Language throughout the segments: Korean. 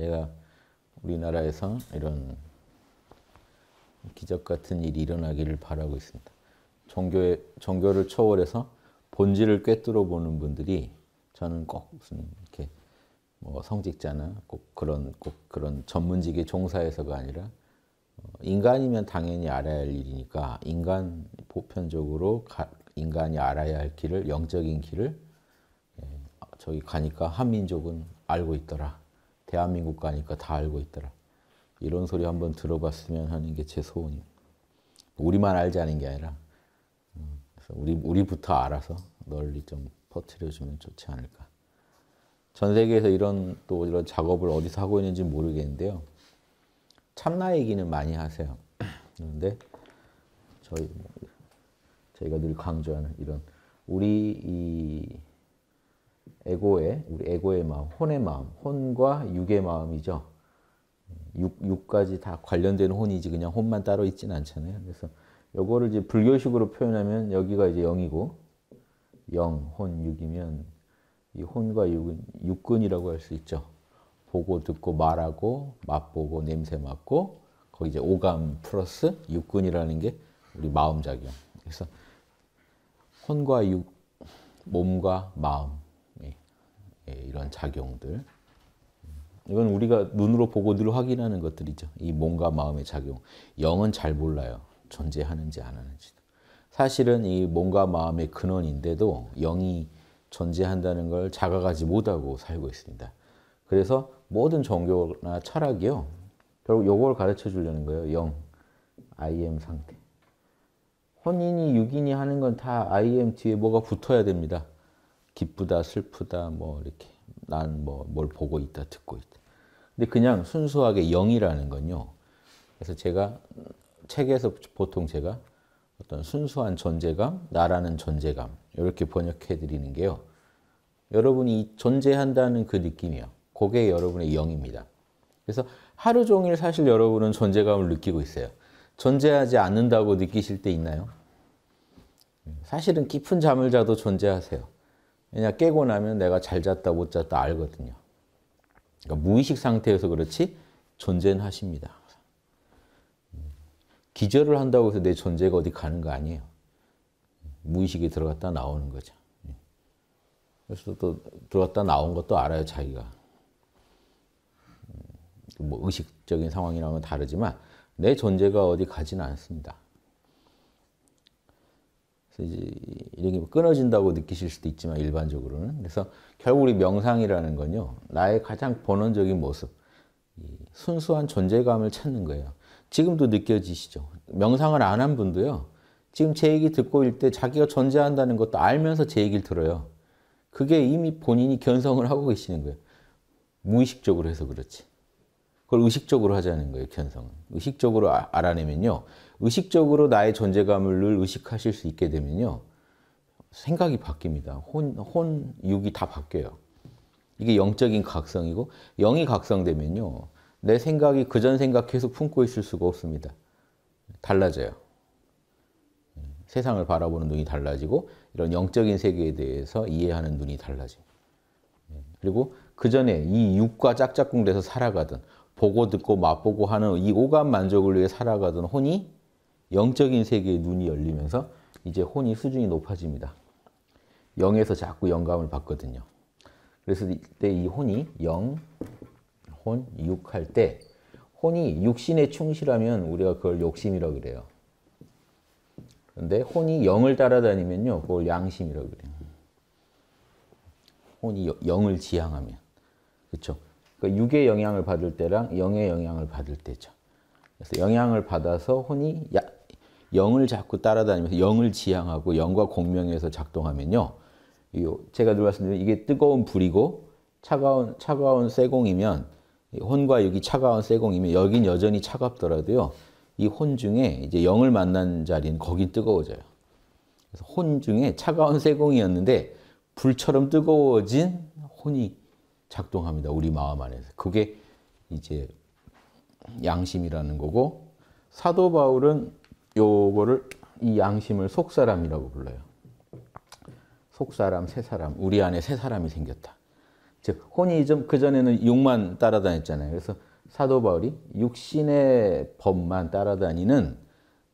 내가 우리나라에서 이런 기적 같은 일이 일어나기를 바라고 있습니다. 종교의, 종교를 초월해서 본질을 꿰뚫어 보는 분들이 저는 꼭 무슨 이렇게 뭐 성직자나 꼭 그런 꼭 그런 전문직의 종사에서가 아니라 어, 인간이면 당연히 알아야 할 일이니까 인간 보편적으로 가, 인간이 알아야 할 길을 영적인 길을 예, 저기 가니까 한민족은 알고 있더라. 대한민국 가니까 다 알고 있더라. 이런 소리 한번 들어봤으면 하는 게 제 소원이에요. 우리만 알지 않은 게 아니라 음, 우리 우리부터 알아서 널리 좀 퍼뜨려주면 좋지 않을까. 전 세계에서 이런 또 이런 작업을 어디서 하고 있는지 모르겠는데요. 참나 얘기는 많이 하세요. 그런데 저희 저희가 늘 강조하는 이런 우리 이 에고의 우리 에고의 마음, 혼의 마음, 혼과 육의 마음이죠. 육, 육까지 다 관련된 혼이지 그냥 혼만 따로 있지는 않잖아요. 그래서 요거를 이제 불교식으로 표현하면 여기가 이제 영이고 영, 혼, 육이면 이 혼과 육은 육근이라고 할 수 있죠. 보고 듣고 말하고 맛보고 냄새 맡고 거기 이제 오감 플러스 육근이라는 게 우리 마음 작용. 그래서 혼과 육, 몸과 마음 예, 이런 작용들. 이건 우리가 눈으로 보고 늘 확인하는 것들이죠. 이 몸과 마음의 작용. 영은 잘 몰라요. 존재하는지 안 하는지도. 사실은 이 몸과 마음의 근원인데도 영이 존재한다는 걸 자각하지 못하고 살고 있습니다. 그래서 모든 종교나 철학이요. 결국 요걸 가르쳐 주려는 거예요. 영. I m 상태. 혼인이 육인이 하는 건 다 I m 뒤에 뭐가 붙어야 됩니다. 기쁘다, 슬프다, 뭐 이렇게 난뭐뭘 보고 있다, 듣고 있다. 근데 그냥 순수하게 영이라는 건요. 그래서 제가 책에서 보통 제가 어떤 순수한 존재감, 나라는 존재감 이렇게 번역해 드리는 게요. 여러분이 존재한다는 그 느낌이요. 그게 여러분의 영입니다. 그래서 하루 종일 사실 여러분은 존재감을 느끼고 있어요. 존재하지 않는다고 느끼실 때 있나요? 사실은 깊은 잠을 자도 존재하세요. 왜냐 깨고 나면 내가 잘 잤다 못 잤다 알거든요. 그러니까 무의식 상태에서 그렇지 존재는 하십니다. 음. 기절을 한다고 해서 내 존재가 어디 가는 거 아니에요. 무의식이 들어갔다 나오는 거죠. 음. 그래서 또 들어갔다 나온 것도 알아요, 자기가. 음. 뭐 의식적인 상황이랑은 다르지만 내 존재가 어디 가지는 않습니다. 그래서 이제 이런 게 끊어진다고 느끼실 수도 있지만 일반적으로는 그래서 결국 우리 명상이라는 건요 나의 가장 본원적인 모습 순수한 존재감을 찾는 거예요. 지금도 느껴지시죠? 명상을 안 한 분도요. 지금 제 얘기 듣고 일 때 자기가 존재한다는 것도 알면서 제 얘기를 들어요. 그게 이미 본인이 견성을 하고 계시는 거예요. 무의식적으로 해서 그렇지. 그걸 의식적으로 하자는 거예요, 견성은. 의식적으로 아, 알아내면요. 의식적으로 나의 존재감을 늘 의식하실 수 있게 되면요. 생각이 바뀝니다. 혼, 혼, 육이 다 바뀌어요. 이게 영적인 각성이고, 영이 각성되면요. 내 생각이 그전 생각 계속 품고 있을 수가 없습니다. 달라져요. 세상을 바라보는 눈이 달라지고, 이런 영적인 세계에 대해서 이해하는 눈이 달라져요. 그리고 그 전에 이 육과 짝짝꿍돼서 살아가던, 보고 듣고 맛보고 하는 이 오감 만족을 위해 살아가던 혼이 영적인 세계에 눈이 열리면서 이제 혼이 수준이 높아집니다. 영에서 자꾸 영감을 받거든요. 그래서 이때 이 혼이 영, 혼, 육 할때 혼이 육신에 충실하면 우리가 그걸 욕심이라고 그래요. 근데 혼이 영을 따라다니면요. 그걸 양심이라고 그래요. 혼이 영을 지향하면. 그렇죠? 그러니까 육의 영향을 받을 때랑 영의 영향을 받을 때죠. 그래서 영향을 받아서 혼이 야, 영을 자꾸 따라다니면서 영을 지향하고 영과 공명해서 작동하면요. 제가 늘 말씀드린 이게 뜨거운 불이고 차가운 차가운 쇠공이면 혼과 여기 차가운 쇠공이면 여긴 여전히 차갑더라도요. 이 혼 중에 이제 영을 만난 자리는 거긴 뜨거워져요. 그래서 혼 중에 차가운 쇠공이었는데 불처럼 뜨거워진 혼이 작동합니다. 우리 마음 안에서. 그게 이제 양심이라는 거고 사도 바울은 요거를 이 양심을 속사람이라고 불러요. 속사람, 새사람, 우리 안에 새사람이 생겼다. 즉 혼이즘 그전에는 육만 따라다녔잖아요. 그래서 사도 바울이 육신의 법만 따라다니는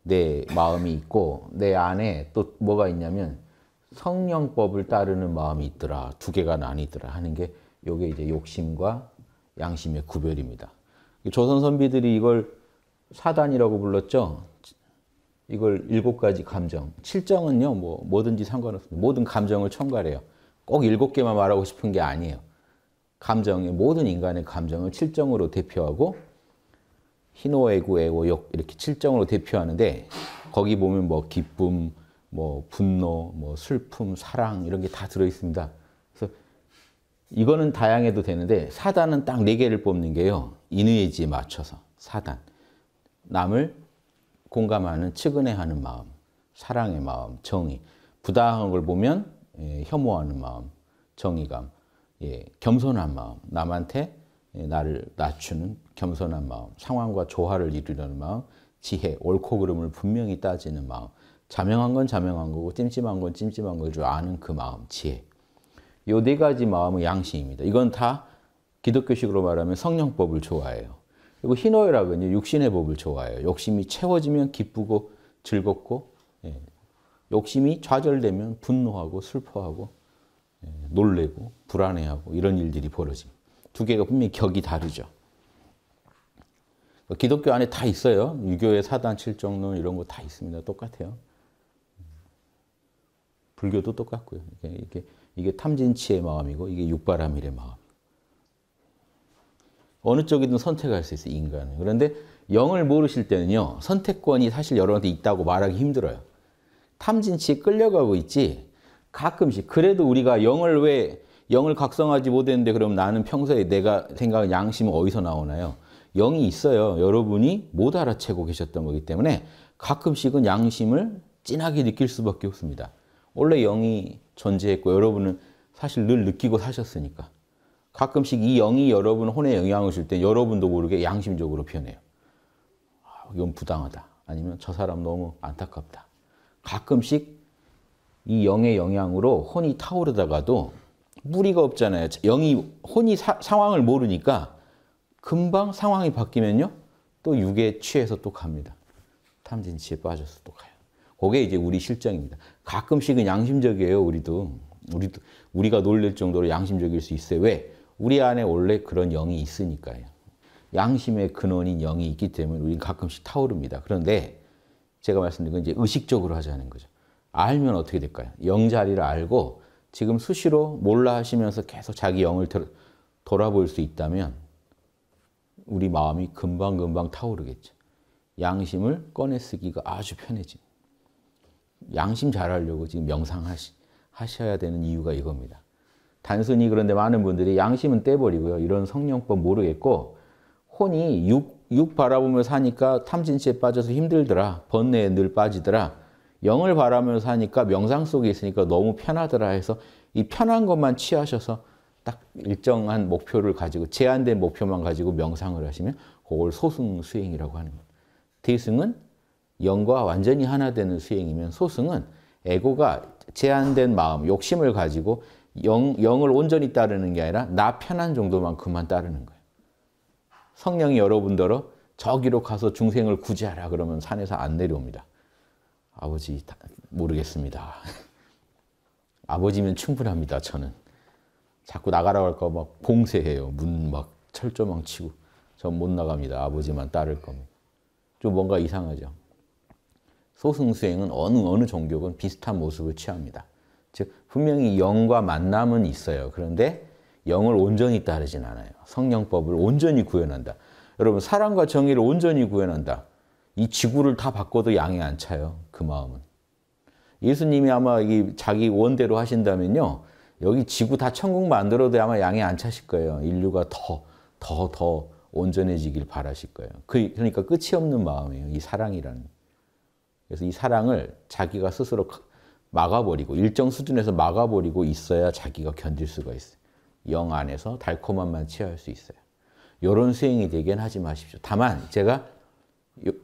내 마음이 있고 내 안에 또 뭐가 있냐면 성령법을 따르는 마음이 있더라. 두 개가 나뉘더라 하는 게 요게 이제 욕심과 양심의 구별입니다. 조선 선비들이 이걸 사단이라고 불렀죠. 이걸 일곱 가지 감정. 7정은요, 뭐, 뭐든지 상관없습니다. 모든 감정을 첨가해요. 꼭 일곱 개만 말하고 싶은 게 아니에요. 감정의, 모든 인간의 감정을 7정으로 대표하고, 희노애구, 애호욕, 이렇게 7정으로 대표하는데, 거기 보면 뭐, 기쁨, 뭐, 분노, 뭐, 슬픔, 사랑, 이런 게 다 들어있습니다. 그래서, 이거는 다양해도 되는데, 사단은 딱 네 개를 뽑는 게요, 인의에 맞춰서, 사단. 남을 공감하는 측은해하는 마음, 사랑의 마음, 정의, 부당한 걸 보면 예, 혐오하는 마음, 정의감, 예, 겸손한 마음, 남한테 예, 나를 낮추는 겸손한 마음, 상황과 조화를 이루려는 마음, 지혜, 옳고 그름을 분명히 따지는 마음, 자명한 건 자명한 거고 찜찜한 건 찜찜한 걸줄 아는 그 마음, 지혜. 요네 가지 마음의 양식입니다. 이건 다 기독교식으로 말하면 성령법을 좋아해요. 그리고 희노애락은 육신의 법을 좋아해요. 욕심이 채워지면 기쁘고 즐겁고 예. 욕심이 좌절되면 분노하고 슬퍼하고 예. 놀래고 불안해하고 이런 일들이 벌어집니다. 두 개가 분명히 격이 다르죠. 뭐 기독교 안에 다 있어요. 유교의 사단 칠정론 이런 거 다 있습니다. 똑같아요. 불교도 똑같고요. 이게, 이게, 이게 탐진치의 마음이고 이게 육바라밀의 마음. 어느 쪽이든 선택할 수 있어요, 인간은. 그런데 영을 모르실 때는요, 선택권이 사실 여러분한테 있다고 말하기 힘들어요. 탐진치에 끌려가고 있지, 가끔씩, 그래도 우리가 영을 왜, 영을 각성하지 못했는데, 그럼 나는 평소에 내가 생각한 양심은 어디서 나오나요? 영이 있어요. 여러분이 못 알아채고 계셨던 거기 때문에 가끔씩은 양심을 진하게 느낄 수밖에 없습니다. 원래 영이 존재했고, 여러분은 사실 늘 느끼고 사셨으니까. 가끔씩 이 영이 여러분 혼에 영향을 줄 때 여러분도 모르게 양심적으로 변해요. 아, 이건 부당하다. 아니면 저 사람 너무 안타깝다. 가끔씩 이 영의 영향으로 혼이 타오르다가도 뿌리가 없잖아요. 영이 혼이 사, 상황을 모르니까 금방 상황이 바뀌면요. 또 육에 취해서 또 갑니다. 탐진치에 빠져서 또 가요. 그게 이제 우리 실정입니다. 가끔씩은 양심적이에요, 우리도. 우리도 우리가 놀랄 정도로 양심적일 수 있어요. 왜? 우리 안에 원래 그런 영이 있으니까요. 양심의 근원인 영이 있기 때문에 우리는 가끔씩 타오릅니다. 그런데 제가 말씀드린 건 이제 의식적으로 하자는 거죠. 알면 어떻게 될까요? 영 자리를 알고 지금 수시로 몰라 하시면서 계속 자기 영을 돌아볼 수 있다면 우리 마음이 금방금방 타오르겠죠. 양심을 꺼내 쓰기가 아주 편해집니다. 양심 잘하려고 지금 명상하셔야 되는 이유가 이겁니다. 단순히 그런데 많은 분들이 양심은 떼버리고요. 이런 성령법 모르겠고 혼이 육, 육 바라보며 사니까 탐진치에 빠져서 힘들더라. 번뇌에 늘 빠지더라. 영을 바라며 사니까 명상 속에 있으니까 너무 편하더라 해서 이 편한 것만 취하셔서 딱 일정한 목표를 가지고 제한된 목표만 가지고 명상을 하시면 그걸 소승 수행이라고 하는 겁니다. 대승은 영과 완전히 하나 되는 수행이면 소승은 에고가 제한된 마음, 욕심을 가지고 영, 영을 온전히 따르는 게 아니라 나 편한 정도만큼만 따르는 거예요. 성령이 여러분더러 저기로 가서 중생을 구제하라 그러면 산에서 안 내려옵니다. 아버지 모르겠습니다. 아버지면 충분합니다. 저는 자꾸 나가라고 할까 막 봉쇄해요. 문 막 철조망 치고 전 못 나갑니다. 아버지만 따를 겁니다. 좀 뭔가 이상하죠. 소승수행은 어느 어느 종교건 비슷한 모습을 취합니다. 분명히 영과 만남은 있어요. 그런데 영을 온전히 따르진 않아요. 성령법을 온전히 구현한다. 여러분 사랑과 정의를 온전히 구현한다. 이 지구를 다 바꿔도 양이 안 차요. 그 마음은. 예수님이 아마 자기 원대로 하신다면요. 여기 지구 다 천국 만들어도 아마 양이 안 차실 거예요. 인류가 더, 더, 더 온전해지길 바라실 거예요. 그, 그러니까 끝이 없는 마음이에요. 이 사랑이라는. 그래서 이 사랑을 자기가 스스로 막아버리고 일정 수준에서 막아버리고 있어야 자기가 견딜 수가 있어요. 영 안에서 달콤함만 취할 수 있어요. 이런 수행이 되긴 하지 마십시오. 다만 제가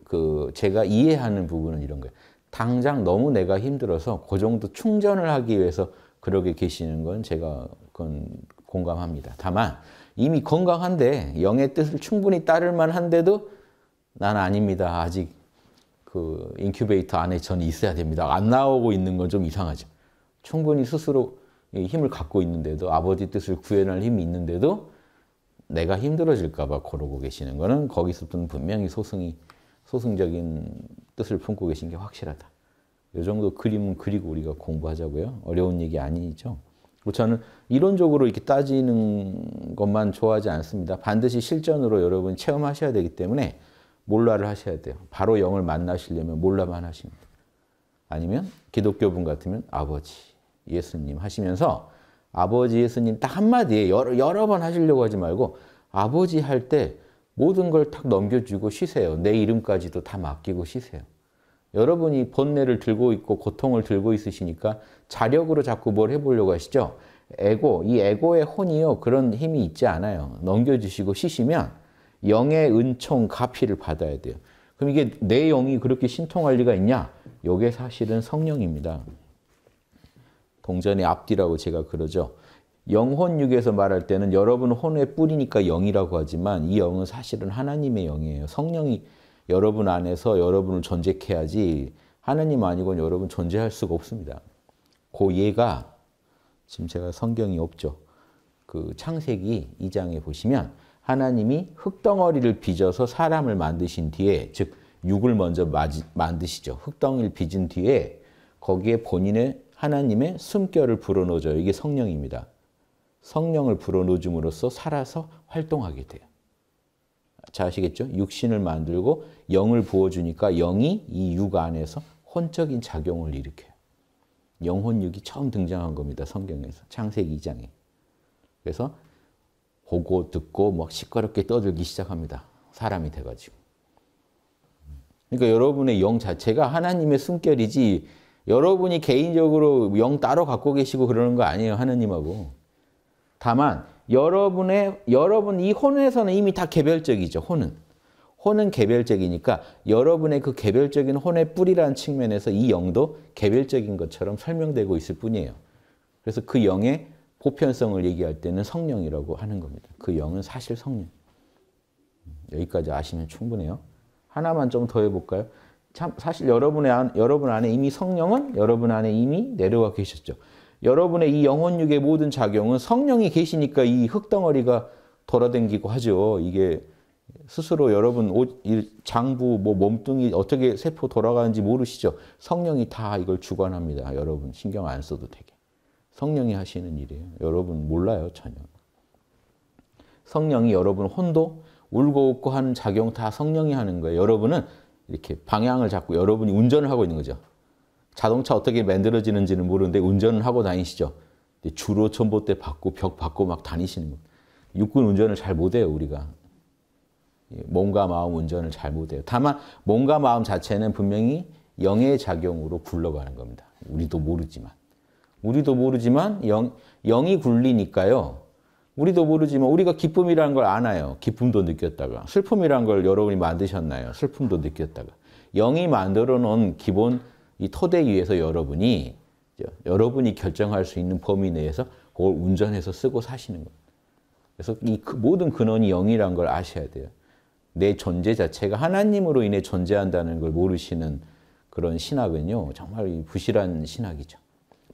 그 제가 이해하는 부분은 이런 거예요. 당장 너무 내가 힘들어서 그 정도 충전을 하기 위해서 그러게 계시는 건 제가 그건 공감합니다. 다만 이미 건강한데 영의 뜻을 충분히 따를 만한데도 난 아닙니다. 아직 그 인큐베이터 안에 저는 있어야 됩니다. 안 나오고 있는 건 좀 이상하죠. 충분히 스스로 힘을 갖고 있는데도 아버지 뜻을 구현할 힘이 있는데도 내가 힘들어질까 봐 그러고 계시는 거는 거기서부터는 분명히 소승이 소승적인 뜻을 품고 계신 게 확실하다. 이 정도 그림은 그리고 우리가 공부하자고요. 어려운 얘기 아니죠. 저는 이론적으로 이렇게 따지는 것만 좋아하지 않습니다. 반드시 실전으로 여러분 체험하셔야 되기 때문에 몰라를 하셔야 돼요. 바로 영을 만나시려면 몰라만 하십니다 아니면 기독교분 같으면 아버지, 예수님 하시면서 아버지, 예수님 딱 한마디에 여러, 여러 번 하시려고 하지 말고 아버지 할 때 모든 걸 탁 넘겨주고 쉬세요. 내 이름까지도 다 맡기고 쉬세요. 여러분이 번뇌를 들고 있고 고통을 들고 있으시니까 자력으로 자꾸 뭘 해보려고 하시죠? 에고, 이 에고의 혼이요. 그런 힘이 있지 않아요. 넘겨주시고 쉬시면 영의 은총 가피를 받아야 돼요. 그럼 이게 내 영이 그렇게 신통할 리가 있냐? 이게 사실은 성령입니다. 동전의 앞뒤라고 제가 그러죠. 영혼육에서 말할 때는 여러분 혼의 뿌리니까 영이라고 하지만 이 영은 사실은 하나님의 영이에요. 성령이 여러분 안에서 여러분을 존재해야지 하나님 아니고는 여러분 존재할 수가 없습니다. 그 예가 지금 제가 성경이 없죠. 그 창세기 2장에 보시면 하나님이 흙덩어리를 빚어서 사람을 만드신 뒤에 즉 육을 먼저 마지, 만드시죠. 흙덩이를 빚은 뒤에 거기에 본인의 하나님의 숨결을 불어넣어줘요. 이게 성령입니다. 성령을 불어넣음으로써 살아서 활동하게 돼요. 잘 아시겠죠? 육신을 만들고 영을 부어주니까 영이 이 육 안에서 혼적인 작용을 일으켜요. 영혼육이 처음 등장한 겁니다. 성경에서. 창세기 2장에. 그래서 보고 듣고 막 시끄럽게 떠들기 시작합니다. 사람이 돼가지고. 그러니까 여러분의 영 자체가 하나님의 숨결이지 여러분이 개인적으로 영 따로 갖고 계시고 그러는 거 아니에요. 하나님하고. 다만 여러분의 여러분 이 혼에서는 이미 다 개별적이죠. 혼은. 혼은 개별적이니까 여러분의 그 개별적인 혼의 뿌리라는 측면에서 이 영도 개별적인 것처럼 설명되고 있을 뿐이에요. 그래서 그 영의 보편성을 얘기할 때는 성령이라고 하는 겁니다. 그 영은 사실 성령. 음, 여기까지 아시면 충분해요. 하나만 좀 더 해볼까요? 참 사실 여러분의 안, 여러분 안에 이미 성령은 여러분 안에 이미 내려와 계셨죠. 여러분의 이 영혼육의 모든 작용은 성령이 계시니까 이 흙덩어리가 돌아댕기고 하죠. 이게 스스로 여러분 옷, 장부, 뭐 몸뚱이 어떻게 세포 돌아가는지 모르시죠. 성령이 다 이걸 주관합니다. 여러분 신경 안 써도 되게. 성령이 하시는 일이에요. 여러분 몰라요, 전혀. 성령이 여러분 혼도 울고 웃고 하는 작용 다 성령이 하는 거예요. 여러분은 이렇게 방향을 잡고 여러분이 운전을 하고 있는 거죠. 자동차 어떻게 만들어지는지는 모르는데 운전을 하고 다니시죠. 주로 전봇대 받고 벽 받고 막 다니시는 겁 육군 운전을 잘 못해요, 우리가. 예, 몸과 마음 운전을 잘 못해요. 다만 몸과 마음 자체는 분명히 영의 작용으로 굴러가는 겁니다. 우리도 모르지만. 우리도 모르지만 영, 영이 굴리니까요. 우리도 모르지만 우리가 기쁨이라는 걸 아나요. 기쁨도 느꼈다가. 슬픔이라는 걸 여러분이 만드셨나요. 슬픔도 느꼈다가. 영이 만들어 놓은 기본 이 토대 위에서 여러분이 여러분이 결정할 수 있는 범위 내에서 그걸 운전해서 쓰고 사시는 거 그래서 이 그 모든 근원이 영이란 걸 아셔야 돼요. 내 존재 자체가 하나님으로 인해 존재한다는 걸 모르시는 그런 신학은요, 정말 부실한 신학이죠.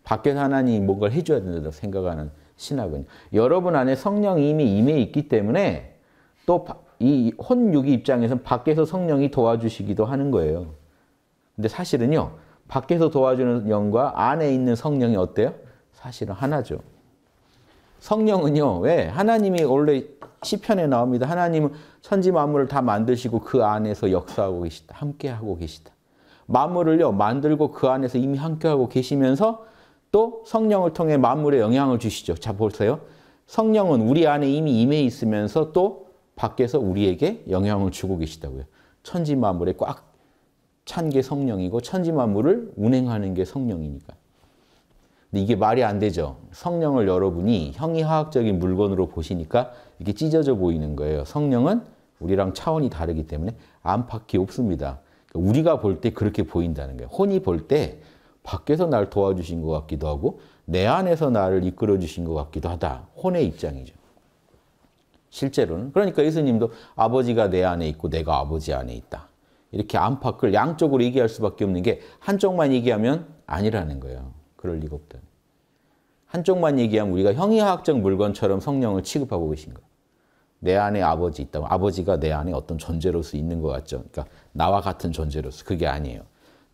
밖에서 하나님이 뭔가를 해줘야 된다고 생각하는 신학은 여러분 안에 성령이 이미 임해 있기 때문에 또 이 혼육이 입장에서는 밖에서 성령이 도와주시기도 하는 거예요. 근데 사실은요. 밖에서 도와주는 영과 안에 있는 성령이 어때요? 사실은 하나죠. 성령은요. 왜? 하나님이 원래 시편에 나옵니다. 하나님은 천지 만물을 다 만드시고 그 안에서 역사하고 계시다. 함께하고 계시다. 만물을요. 만들고 그 안에서 이미 함께하고 계시면서 또 성령을 통해 만물에 영향을 주시죠. 자, 보세요. 성령은 우리 안에 이미 임해 있으면서 또 밖에서 우리에게 영향을 주고 계시다고요. 천지 만물에 꽉 찬 게 성령이고 천지 만물을 운행하는 게 성령이니까. 근데 이게 말이 안 되죠. 성령을 여러분이 형이화학적인 물건으로 보시니까 이게 찢어져 보이는 거예요. 성령은 우리랑 차원이 다르기 때문에 안팎이 없습니다. 그러니까 우리가 볼 때 그렇게 보인다는 거예요. 혼이 볼때 밖에서 날 도와주신 것 같기도 하고 내 안에서 나를 이끌어 주신 것 같기도 하다. 혼의 입장이죠. 실제로는 그러니까 예수님도 아버지가 내 안에 있고 내가 아버지 안에 있다. 이렇게 안팎을 양쪽으로 얘기할 수밖에 없는 게 한쪽만 얘기하면 아니라는 거예요. 그럴 리가 없다. 한쪽만 얘기하면 우리가 형이학적 물건처럼 성령을 취급하고 계신 거예요. 내 안에 아버지 있다면 아버지가 내 안에 어떤 존재로서 있는 것 같죠. 그러니까 나와 같은 존재로서 그게 아니에요.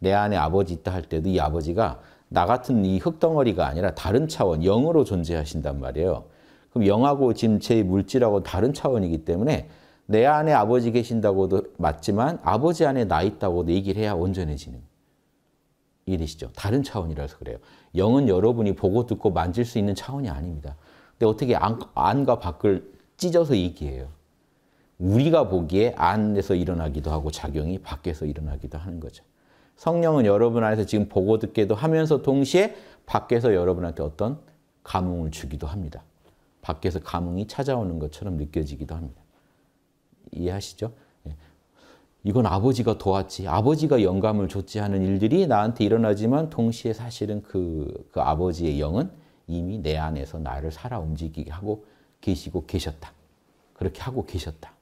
내 안에 아버지 있다 할 때도 이 아버지가 나 같은 이 흙덩어리가 아니라 다른 차원, 영으로 존재하신단 말이에요. 그럼 영하고 지금 제 물질하고 다른 차원이기 때문에 내 안에 아버지 계신다고도 맞지만 아버지 안에 나 있다고도 얘기를 해야 온전해지는 일이시죠. 다른 차원이라서 그래요. 영은 여러분이 보고 듣고 만질 수 있는 차원이 아닙니다. 근데 어떻게 안, 안과 밖을 찢어서 얘기해요. 우리가 보기에 안에서 일어나기도 하고 작용이 밖에서 일어나기도 하는 거죠. 성령은 여러분 안에서 지금 보고 듣게도 하면서 동시에 밖에서 여러분한테 어떤 감흥을 주기도 합니다. 밖에서 감흥이 찾아오는 것처럼 느껴지기도 합니다. 이해하시죠? 예. 이건 아버지가 도왔지, 아버지가 영감을 줬지 하는 일들이 나한테 일어나지만 동시에 사실은 그, 그 아버지의 영은 이미 내 안에서 나를 살아 움직이게 하고 계시고 계셨다. 그렇게 하고 계셨다.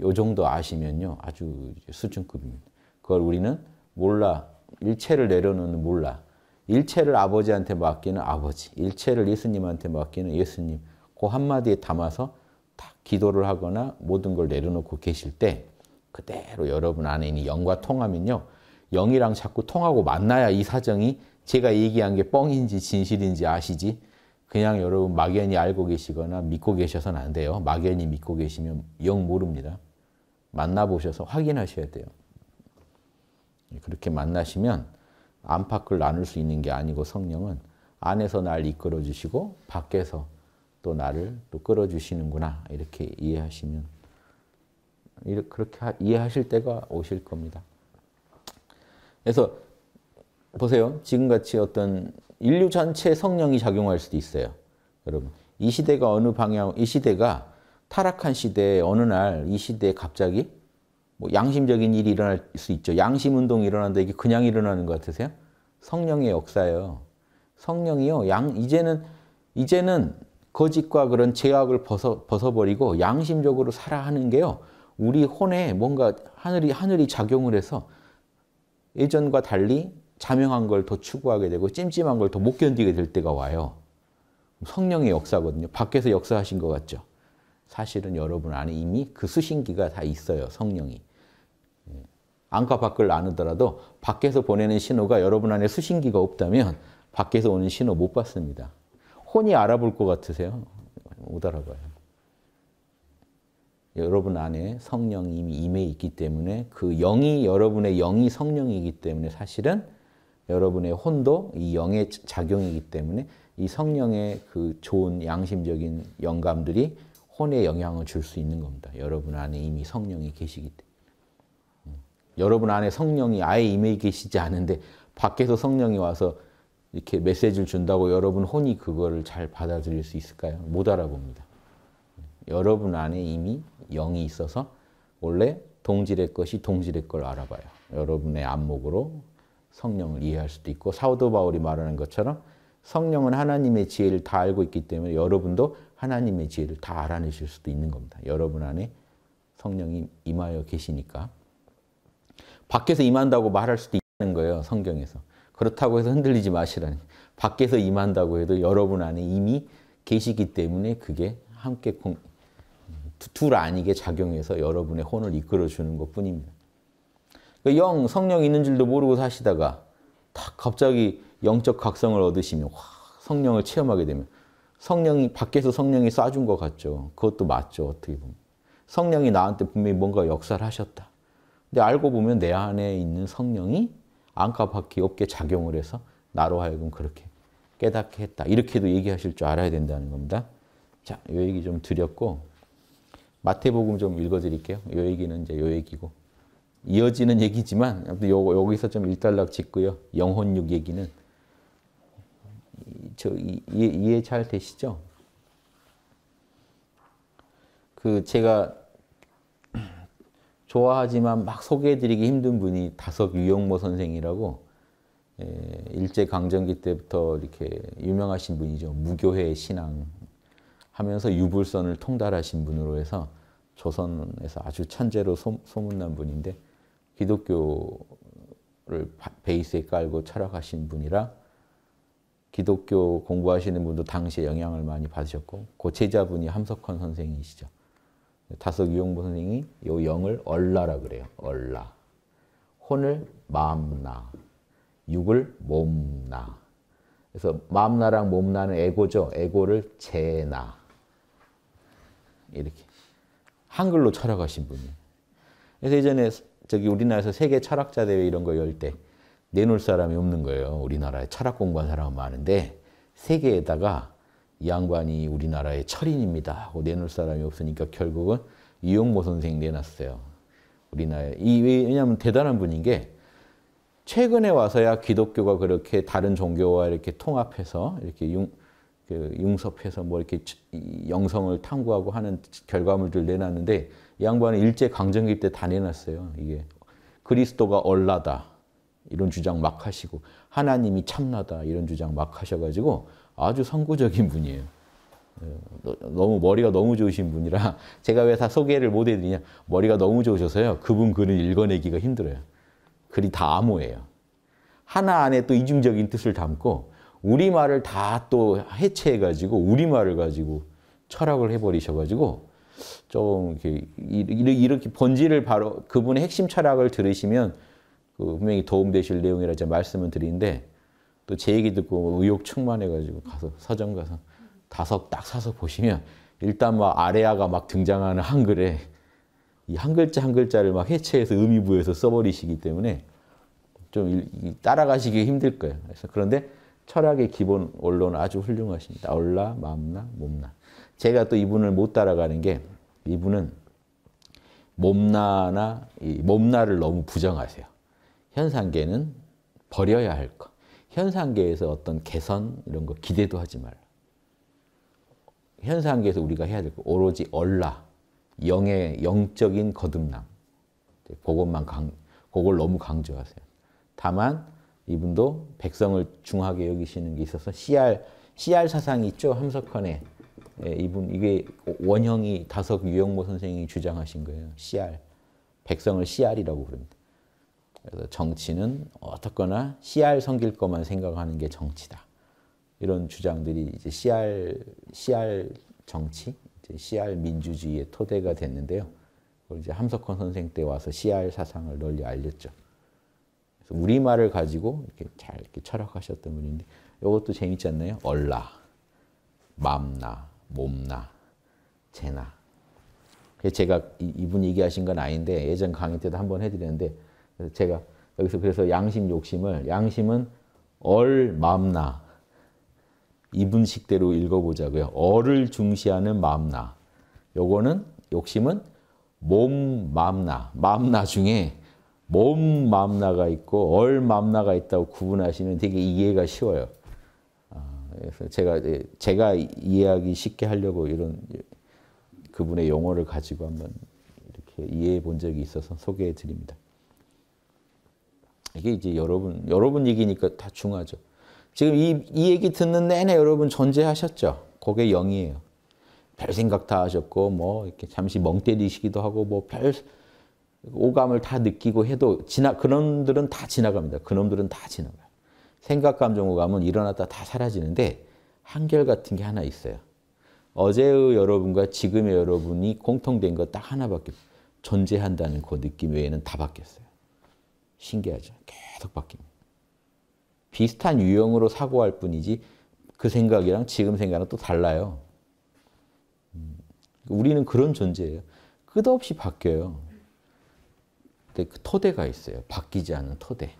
요 정도 아시면요. 아주 수준급입니다. 그걸 우리는 몰라. 일체를 내려놓는 몰라. 일체를 아버지한테 맡기는 아버지. 일체를 예수님한테 맡기는 예수님. 그 한마디에 담아서 딱 기도를 하거나 모든 걸 내려놓고 계실 때 그대로 여러분 안에 있는 영과 통하면요. 영이랑 자꾸 통하고 만나야 이 사정이 제가 얘기한 게 뻥인지 진실인지 아시지? 그냥 여러분 막연히 알고 계시거나 믿고 계셔서는 안 돼요. 막연히 믿고 계시면 영 모릅니다. 만나보셔서 확인하셔야 돼요. 그렇게 만나시면 안팎을 나눌 수 있는 게 아니고 성령은 안에서 날 이끌어 주시고 밖에서 또 나를 또 끌어 주시는구나 이렇게 이해하시면 이렇게 그렇게 이해하실 때가 오실 겁니다. 그래서 보세요. 지금같이 어떤 인류 전체 성령이 작용할 수도 있어요. 여러분, 이 시대가 어느 방향, 이 시대가 타락한 시대에 어느 날 이 시대에 갑자기 뭐 양심적인 일이 일어날 수 있죠. 양심 운동이 일어난다 이게 그냥 일어나는 것 같으세요? 성령의 역사예요. 성령이요. 양 이제는 이제는 거짓과 그런 죄악을 벗어 벗어버리고 양심적으로 살아 하는 게요. 우리 혼에 뭔가 하늘이 하늘이 작용을 해서 예전과 달리 자명한 걸 더 추구하게 되고 찜찜한 걸 더 못 견디게 될 때가 와요. 성령의 역사거든요. 밖에서 역사하신 것 같죠. 사실은 여러분 안에 이미 그 수신기가 다 있어요. 성령이. 안과 밖을 나누더라도 밖에서 보내는 신호가 여러분 안에 수신기가 없다면 밖에서 오는 신호 못 받습니다. 혼이 알아볼 것 같으세요? 못 알아봐요. 여러분 안에 성령이 이미 임해 있기 때문에 그 영이 여러분의 영이 성령이기 때문에 사실은 여러분의 혼도 이 영의 작용이기 때문에 이 성령의 그 좋은 양심적인 영감들이 혼에 영향을 줄 수 있는 겁니다. 여러분 안에 이미 성령이 계시기 때문에. 여러분 안에 성령이 아예 임해 계시지 않은데 밖에서 성령이 와서 이렇게 메시지를 준다고 여러분 혼이 그거를 잘 받아들일 수 있을까요? 못 알아봅니다. 여러분 안에 이미 영이 있어서 원래 동질의 것이 동질의 걸 알아봐요. 여러분의 안목으로 성령을 이해할 수도 있고 사도 바울이 말하는 것처럼 성령은 하나님의 지혜를 다 알고 있기 때문에 여러분도 하나님의 지혜를 다 알아내실 수도 있는 겁니다. 여러분 안에 성령이 임하여 계시니까. 밖에서 임한다고 말할 수도 있는 거예요, 성경에서. 그렇다고 해서 흔들리지 마시라니. 밖에서 임한다고 해도 여러분 안에 이미 계시기 때문에 그게 함께 둘 아니게 작용해서 여러분의 혼을 이끌어주는 것 뿐입니다. 그러니까 영, 성령 있는 줄도 모르고 사시다가 딱 갑자기 영적 각성을 얻으시면 성령을 체험하게 되면 성령이 밖에서 성령이 쏴준 것 같죠. 그것도 맞죠. 어떻게 보면. 성령이 나한테 분명히 뭔가 역사를 하셨다. 근데 알고 보면 내 안에 있는 성령이 안파키 없게 작용을 해서 나로 하여금 그렇게 깨닫게 했다. 이렇게도 얘기하실 줄 알아야 된다는 겁니다. 자, 요 얘기 좀 드렸고 마태복음 좀 읽어드릴게요. 요 얘기는 이제 요 얘기고 이어지는 얘기지만 아무튼 요, 여기서 좀 일단락 짓고요. 영혼육 얘기는 저 이, 이해 잘 되시죠? 그 제가 좋아하지만 막 소개해드리기 힘든 분이 다석 유영모 선생이라고 예, 일제 강점기 때부터 이렇게 유명하신 분이죠. 무교회 신앙 하면서 유불선을 통달하신 분으로 해서 조선에서 아주 천재로 소, 문난 분인데 기독교를 베이스에 깔고 철학하신 분이라 기독교 공부하시는 분도 당시에 영향을 많이 받으셨고 고체자분이 함석헌 선생이시죠. 타석 유용보 선생이 이 영을 얼라라 그래요. 얼라. 혼을 마음나. 육을 몸나. 그래서 마음나랑 몸나는 에고죠. 에고를 재나. 이렇게 한글로 철학하신 분이 그래서 예전에 저기 우리나라에서 세계 철학자 대회 이런 거 열 때 내놓을 사람이 없는 거예요. 우리나라에 철학 공부한 사람은 많은데 세계에다가 이 양반이 우리나라의 철인입니다 하고 내놓을 사람이 없으니까 결국은 이용모 선생 내놨어요. 우리나라에. 이, 왜냐하면 대단한 분인 게 최근에 와서야 기독교가 그렇게 다른 종교와 이렇게 통합해서 이렇게 융, 그 융섭해서 뭐 이렇게 영성을 탐구하고 하는 결과물들 내놨는데 이 양반은 일제 강점기 때 다 내놨어요. 이게 그리스도가 얼라다 이런 주장 막 하시고 하나님이 참나다 이런 주장 막 하셔가지고 아주 선구적인 분이에요. 예, 너무 머리가 너무 좋으신 분이라 제가 왜 다 소개를 못 해드리냐 머리가 너무 좋으셔서요 그분 글을 읽어내기가 힘들어요 글이 다 암호예요 하나 안에 또 이중적인 뜻을 담고 우리말을 다 또 해체해가지고 우리말을 가지고 철학을 해버리셔가지고 좀 이렇게, 이렇게 본질을 바로 그분의 핵심 철학을 들으시면 그 분명히 도움되실 내용이라 제가 말씀을 드리는데 또제 얘기 듣고 뭐 의욕 충만해가지고 가서 서점 가서 다섯 딱 사서 보시면 일단 막 아레아가 막 등장하는 한글에 이 한 글자 한 글자를 막 해체해서 의미 부여해서 써버리시기 때문에 좀 따라가시기 힘들 거예요. 그래서 그런데 철학의 기본 원론은 아주 훌륭하십니다. 얼라, 맘나, 몸나. 제가 또 이분을 못 따라가는 게 이분은 몸나나 몸나를 너무 부정하세요. 현상계는 버려야 할 것. 현상계에서 어떤 개선 이런 거 기대도 하지 말라. 현상계에서 우리가 해야 될 거 오로지 얼라 영의 영적인 거듭남 그것만 강 그걸 너무 강조하세요. 다만 이분도 백성을 중하게 여기시는 게 있어서 CR CR 사상이 있죠 함석헌에 예, 이분 이게 원형이 다석 유영모 선생이 주장하신 거예요. CR 백성을 CR이라고 부릅니다. 그래서 정치는 어떻거나 c 알 성길 것만 생각하는 게 정치다. 이런 주장들이 이제 CR, CR 정치, 이제 CR 민주주의의 토대가 됐는데요. 그걸 이제 함석헌 선생 때 와서 CR 사상을 널리 알렸죠. 그래서 우리말을 가지고 이렇게 잘 이렇게 철학하셨던 분인데 이것도 재밌지 않나요? 얼라, 맘나, 몸나, 제나. 제가 이분 얘기하신 건 아닌데 예전 강의 때도 한번 해드렸는데 그래서 제가 여기서 그래서 양심 욕심을 양심은 얼맘나 이분식대로 읽어보자고요. 얼을 중시하는 맘나 요거는 욕심은 몸맘나 맘나 중에 몸맘나가 있고 얼맘나가 있다고 구분하시면 되게 이해가 쉬워요. 아, 그래서 제가 제가 이해하기 쉽게 하려고 이런 그분의 용어를 가지고 한번 이렇게 이해해 본 적이 있어서 소개해 드립니다. 이게 이제 여러분, 여러분 얘기니까 다 중하죠. 지금 이, 이 얘기 듣는 내내 여러분 존재하셨죠? 그게 영이에요. 별 생각 다 하셨고, 뭐, 이렇게 잠시 멍 때리시기도 하고, 뭐, 별 오감을 다 느끼고 해도, 지나, 그놈들은 다 지나갑니다. 그놈들은 다 지나가요. 생각, 감정, 오감은 일어났다 다 사라지는데, 한결같은 게 하나 있어요. 어제의 여러분과 지금의 여러분이 공통된 것 딱 하나밖에 존재한다는 그 느낌 외에는 다 바뀌었어요. 신기하죠. 계속 바뀝니다. 비슷한 유형으로 사고할 뿐이지 그 생각이랑 지금 생각은 또 달라요. 음, 우리는 그런 존재예요. 끝없이 바뀌어요. 근데 그 토대가 있어요. 바뀌지 않는 토대.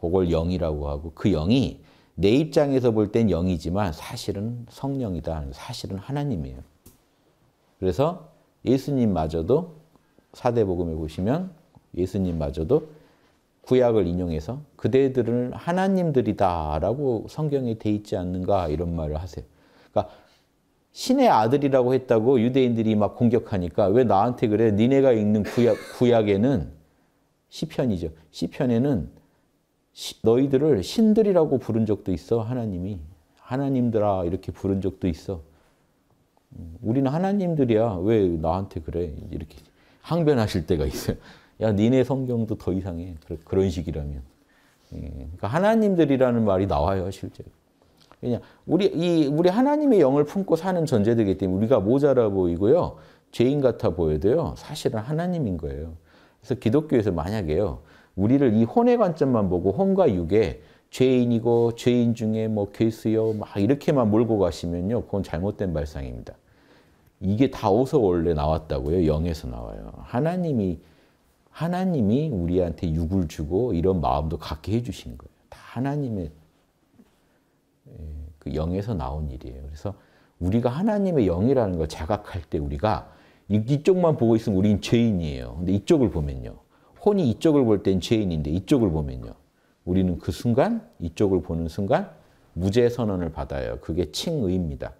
그걸 영이라고 하고 그 영이 내 입장에서 볼 땐 영이지만 사실은 성령이다. 사실은 하나님이에요. 그래서 예수님마저도 사대복음에 보시면 예수님마저도 구약을 인용해서 그대들은 하나님들이다라고 성경에 돼 있지 않는가 이런 말을 하세요. 그러니까 신의 아들이라고 했다고 유대인들이 막 공격하니까 왜 나한테 그래? 니네가 읽는 구약, 구약에는 시편이죠. 시편에는 시, 너희들을 신들이라고 부른 적도 있어. 하나님이 하나님들아 이렇게 부른 적도 있어. 음, 우리는 하나님들이야. 왜 나한테 그래? 이렇게 항변하실 때가 있어요. 야 니네 성경도 더 이상해. 그런 식이라면. 예, 그러니까 하나님들이라는 말이 나와요 실제로. 왜냐 우리 이 우리 하나님의 영을 품고 사는 존재들이기 때문에 우리가 모자라 보이고요 죄인 같아 보여도요 사실은 하나님인 거예요. 그래서 기독교에서 만약에요 우리를 이 혼의 관점만 보고 혼과 육에 죄인이고 죄인 중에 뭐 괴수요 막 이렇게만 몰고 가시면요 그건 잘못된 발상입니다. 이게 다 어디서 원래 나왔다고요? 영에서 나와요. 하나님이 하나님이 우리한테 육을 주고 이런 마음도 갖게 해주신 거예요. 다 하나님의 예, 그 영에서 나온 일이에요. 그래서 우리가 하나님의 영이라는 걸 자각할 때 우리가 이쪽만 보고 있으면 우린 죄인이에요. 근데 이쪽을 보면요. 혼이 이쪽을 볼 땐 죄인인데 이쪽을 보면요. 우리는 그 순간, 이쪽을 보는 순간 무죄 선언을 받아요. 그게 칭의입니다.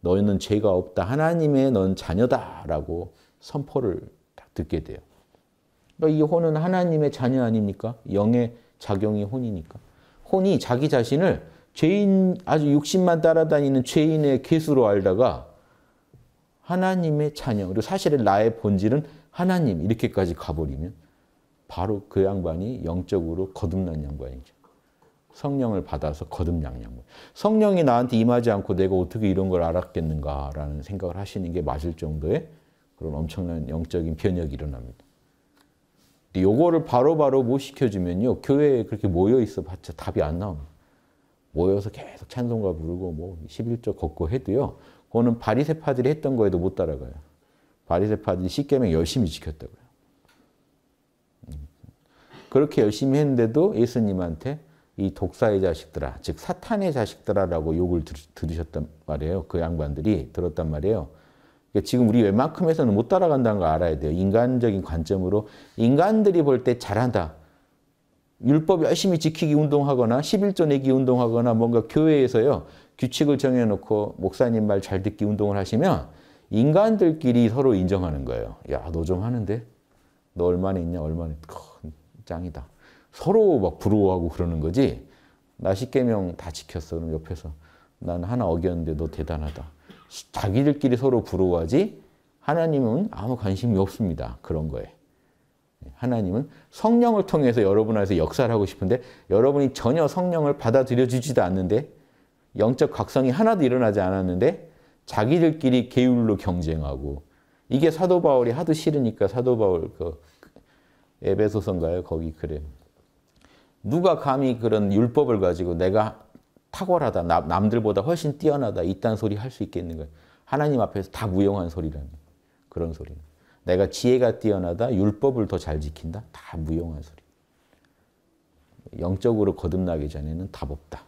너희는 죄가 없다. 하나님의 넌 자녀다라고 선포를 듣게 돼요. 그러니까 이 혼은 하나님의 자녀 아닙니까? 영의 작용이 혼이니까. 혼이 자기 자신을 죄인, 아주 육신만 따라다니는 죄인의 개수로 알다가 하나님의 자녀, 그리고 사실은 나의 본질은 하나님, 이렇게까지 가버리면 바로 그 양반이 영적으로 거듭난 양반이죠. 성령을 받아서 거듭난 양반. 성령이 나한테 임하지 않고 내가 어떻게 이런 걸 알았겠는가라는 생각을 하시는 게 맞을 정도의 그런 엄청난 영적인 변혁이 일어납니다. 요거를 바로바로 못 뭐 시켜주면요. 교회에 그렇게 모여있어 봤자 답이 안 나옵니다. 모여서 계속 찬송가 부르고 뭐 11조 걷고 해도요. 그거는 바리세파들이 했던 거에도 못 따라가요. 바리세파들이 십계명 열심히 지켰다고요. 음. 그렇게 열심히 했는데도 예수님한테 이 독사의 자식들아, 즉 사탄의 자식들아라고 욕을 들, 으셨단 말이에요. 그 양반들이 들었단 말이에요. 그러니까 지금 우리 웬만큼에서는 못 따라간다는 걸 알아야 돼요. 인간적인 관점으로 인간들이 볼 때 잘한다. 율법 열심히 지키기 운동하거나 11조 내기 운동하거나 뭔가 교회에서요. 규칙을 정해놓고 목사님 말 잘 듣기 운동을 하시면 인간들끼리 서로 인정하는 거예요. 야, 너 좀 하는데? 너 얼마나 있냐? 얼마나 짱이다. 서로 막 부러워하고 그러는 거지. 나 십계명 다 지켰어. 그럼 옆에서 난 하나 어겼는데 너 대단하다. 자기들끼리 서로 부러워하지 하나님은 아무 관심이 없습니다. 그런 거에. 하나님은 성령을 통해서 여러분 안에서 역사를 하고 싶은데 여러분이 전혀 성령을 받아들여주지도 않는데 영적 각성이 하나도 일어나지 않았는데 자기들끼리 계율로 경쟁하고 이게 사도 바울이 하도 싫으니까 사도 바울 그 에베소서인가요? 거기 그래. 누가 감히 그런 율법을 가지고 내가 탁월하다, 남, 들보다 훨씬 뛰어나다, 이딴 소리 할 수 있겠는 거예요. 하나님 앞에서 다 무용한 소리라는 거예요. 그런 소리는. 내가 지혜가 뛰어나다, 율법을 더 잘 지킨다, 다 무용한 소리. 영적으로 거듭나기 전에는 답 없다.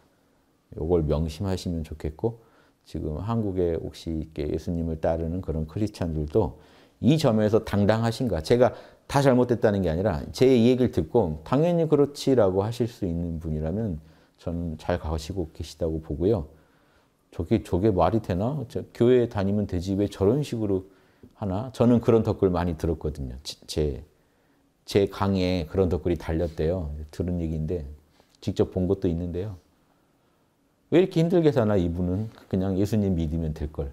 요걸 명심하시면 좋겠고, 지금 한국에 혹시 예수님을 따르는 그런 크리스찬들도 이 점에서 당당하신가. 제가 다 잘못됐다는 게 아니라 제 얘기를 듣고 당연히 그렇지라고 하실 수 있는 분이라면 저는 잘 가시고 계시다고 보고요. 저게 저게 말이 되나? 교회 다니면 되지 왜 저런 식으로 하나? 저는 그런 댓글 많이 들었거든요. 제 제 강에 그런 댓글이 달렸대요. 들은 얘기인데 직접 본 것도 있는데요. 왜 이렇게 힘들게 사나 이분은 그냥 예수님 믿으면 될 걸.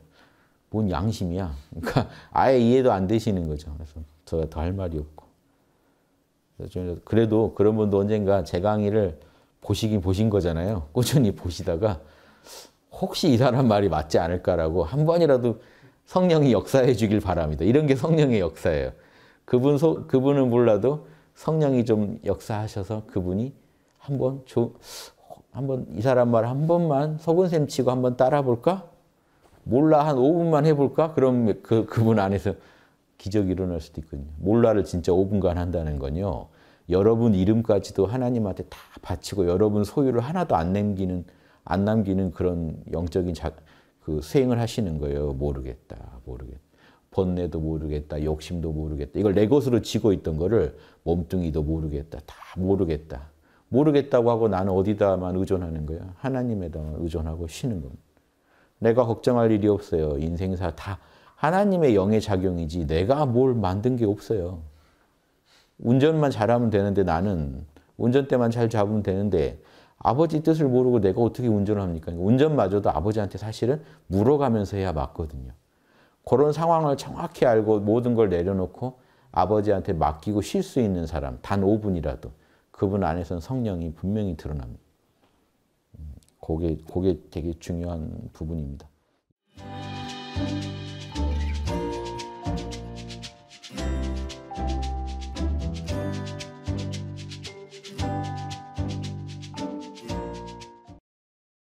뭔 양심이야. 그러니까 아예 이해도 안 되시는 거죠. 그래서 제가 더 할 말이 없고. 그래도 그런 분도 언젠가 제 강의를 보시긴 보신 거잖아요. 꾸준히 보시다가 혹시 이 사람 말이 맞지 않을까라고 한 번이라도 성령이 역사해 주길 바랍니다. 이런 게 성령의 역사예요. 그분 소, 그분은 몰라도 성령이 좀 역사하셔서 그분이 한번 한번 이 사람 말 한 번만 서근쌤 치고 한번 따라 볼까? 몰라 한 5분만 해 볼까? 그럼 그 그분 안에서 기적이 일어날 수도 있거든요. 몰라를 진짜 5분간 한다는 건요. 여러분 이름까지도 하나님한테 다 바치고 여러분 소유를 하나도 안 남기는 안 남기는 그런 영적인 자, 그 수행을 하시는 거예요. 모르겠다, 모르겠다. 번뇌도 모르겠다, 욕심도 모르겠다. 이걸 내 것으로 지고 있던 거를 몸뚱이도 모르겠다, 다 모르겠다. 모르겠다고 하고 나는 어디다만 의존하는 거야? 하나님에다만 의존하고 쉬는 겁 내가 걱정할 일이 없어요. 인생사 다 하나님의 영의 작용이지 내가 뭘 만든 게 없어요. 운전만 잘하면 되는데 나는 운전대만 잘 잡으면 되는데 아버지 뜻을 모르고 내가 어떻게 운전을 합니까? 그러니까 운전마저도 아버지한테 사실은 물어가면서 해야 맞거든요. 그런 상황을 정확히 알고 모든 걸 내려놓고 아버지한테 맡기고 쉴 수 있는 사람, 단 5분이라도 그분 안에서는 성령이 분명히 드러납니다. 음, 그게, 그게 되게 중요한 부분입니다.